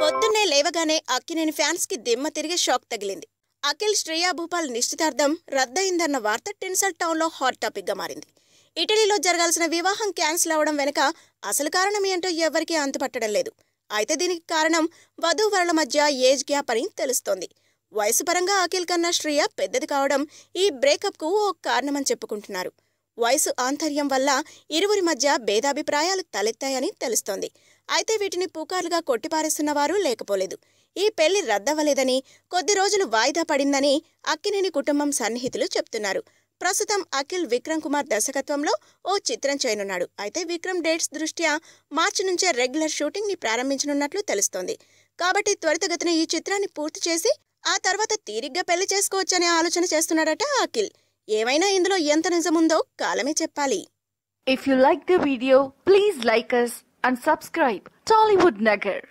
పొద్దున్నే లేవగానే అక్కినేని ఫ్యాన్స్ కి దిమ్మ తిరిగే షాక్ తగిలింది అఖిల్ శ్రేయా భూపాల్ నిశ్చితార్థం రద్దయిందన్న వార్త టెన్సల్ టౌన్లో హాట్ టాపిక్గా మారింది ఇటలీలో జరగాల్సిన వివాహం క్యాన్సిల్ అవడం వెనుక అసలు కారణం ఏంటో ఎవరికీ అంతుపట్టడం లేదు అయితే దీనికి కారణం వధూవరుల మధ్య ఏజ్ గ్యాప్ అని తెలుస్తోంది వయసు పరంగా అఖిల్ కన్నా శ్రేయ పెద్దది కావడం ఈ బ్రేకప్కు ఓ కారణమని చెప్పుకుంటున్నారు వయసు ఆంతర్యం వల్ల ఇరువురి మధ్య భేదాభిప్రాయాలు తలెత్తాయని తెలుస్తోంది అయితే వీటిని పుకార్లుగా కొట్టిపారేస్తున్న వారు లేకపోలేదు ఈ పెళ్లి రద్దవ్వలేదని కొద్ది రోజులు వాయిదా పడిందని అక్కినేని కుటుంబం సన్నిహితులు చెప్తున్నారు ప్రస్తుతం అఖిల్ విక్రమ్ కుమార్ దర్శకత్వంలో ఓ చిత్రం చేయనున్నాడు అయితే విక్రమ్ డేట్స్ దృష్ట్యా మార్చి నుంచే రెగ్యులర్ షూటింగ్ ని ప్రారంభించనున్నట్లు తెలుస్తోంది కాబట్టి త్వరితగతిన ఈ చిత్రాన్ని పూర్తి చేసి ఆ తర్వాత తీరిగ్గా పెళ్లి చేసుకోవచ్చనే ఆలోచన చేస్తున్నాడట అఖిల్ ఏమైనా ఇందులో ఎంత నిజముందో కాలమే చెప్పాలి if you like the video please like us and subscribe Tollywood Nagar